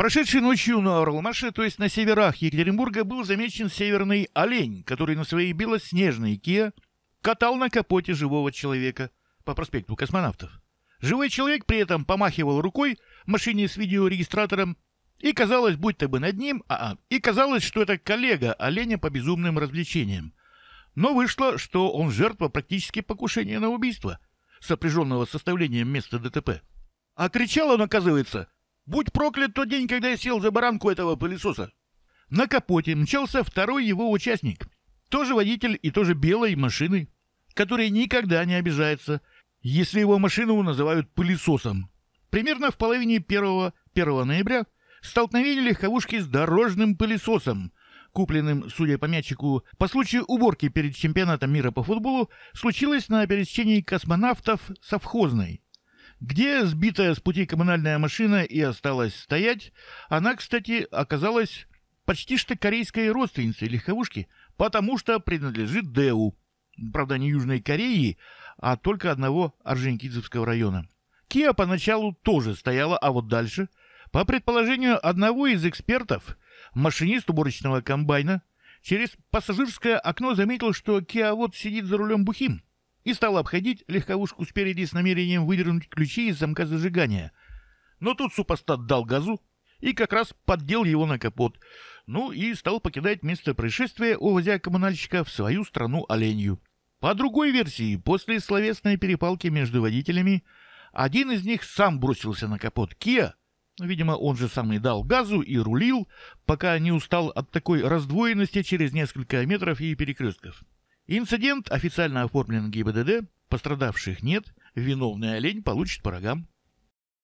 Прошедшей ночью на Орлмаше, то есть на северах Екатеринбурга, был замечен северный олень, который на своей белоснежной Киа катал на капоте живого человека по проспекту космонавтов. Живой человек при этом помахивал рукой машине с видеорегистратором, и казалось, будто бы над ним, а, а и казалось, что это коллега оленя по безумным развлечениям. Но вышло, что он жертва практически покушения на убийство, сопряженного с составлением места ДТП. А кричал он, оказывается, Будь проклят тот день, когда я сел за баранку этого пылесоса. На капоте мчался второй его участник. Тоже водитель и тоже белой машины, который никогда не обижается, если его машину называют пылесосом. Примерно в половине первого 1 ноября столкновение легковушки с дорожным пылесосом, купленным, судя по мячику, по случаю уборки перед чемпионатом мира по футболу, случилось на пересечении космонавтов совхозной где сбитая с пути коммунальная машина и осталась стоять. Она, кстати, оказалась почти что корейской родственницей легковушки, потому что принадлежит ДЭУ. Правда, не Южной Кореи, а только одного Орджоникидзевского района. Киа поначалу тоже стояла, а вот дальше, по предположению одного из экспертов, машинист уборочного комбайна, через пассажирское окно заметил, что Киа вот сидит за рулем бухим и стал обходить легковушку спереди с намерением выдернуть ключи из замка зажигания. Но тут супостат дал газу и как раз поддел его на капот, ну и стал покидать место происшествия, увозя коммунальщика в свою страну оленью. По другой версии, после словесной перепалки между водителями, один из них сам бросился на капот Киа, ну, Видимо, он же сам и дал газу и рулил, пока не устал от такой раздвоенности через несколько метров и перекрестков. Инцидент официально оформлен ГИБДД, пострадавших нет, виновный олень получит по рогам.